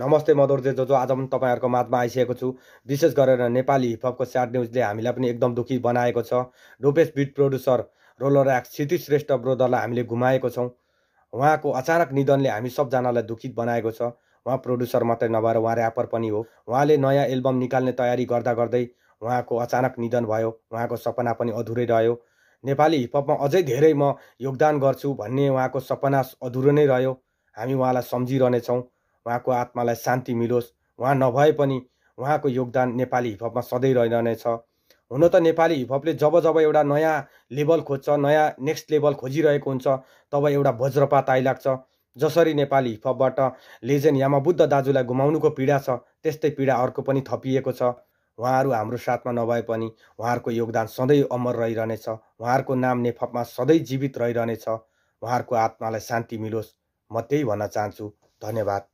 नमस्ते मधुर जे जो जो आज पनि तपाईँहरूको माझमा आइसकेको छु विशेष गरेर नेपाली हिपहपको स्याड न्युजले हामीलाई पनि एकदम दुःखी बनाएको छ डोपेस बिट प्रड्युसर रोलर एक्स क्षति श्रेष्ठ ब्रोदरलाई हामीले घुमाएको छौँ उहाँको अचानक निधनले हामी सबजनालाई दुखित बनाएको छ उहाँ प्रड्युसर मात्रै नभएर उहाँ ऱ्यापर पनि हो उहाँले नयाँ एल्बम निकाल्ने तयारी गर्दा गर्दै उहाँको अचानक निधन भयो उहाँको सपना पनि अधुरै रह्यो नेपाली हिपहपमा अझै धेरै म योगदान गर्छु भन्ने उहाँको सपना अधुरो नै रह्यो हामी उहाँलाई सम्झिरहनेछौँ उहाँको आत्मालाई शान्ति मिलोस् उहाँ नभए पनि उहाँको योगदान नेपाली हिपहपमा सधैँ रहिरहनेछ हुन त नेपाली हिपहपले जब जब एउटा नयाँ लेभल खोज्छ नयाँ नेक्स्ट लेभल खोजिरहेको हुन्छ तब एउटा वज्रपात आइलाग्छ जसरी नेपाली हिपहपबाट लेजेन्ड यामा बुद्ध दाजुलाई गुमाउनुको पीडा छ त्यस्तै पीडा अर्को पनि थपिएको छ उहाँहरू हाम्रो साथमा नभए पनि उहाँहरूको योगदान सधैँ अमर रहिरहनेछ उहाँहरूको नाम नेपमा सधैँ जीवित रहिरहनेछ उहाँहरूको आत्मालाई शान्ति मिलोस् म त्यही भन्न चाहन्छु धन्यवाद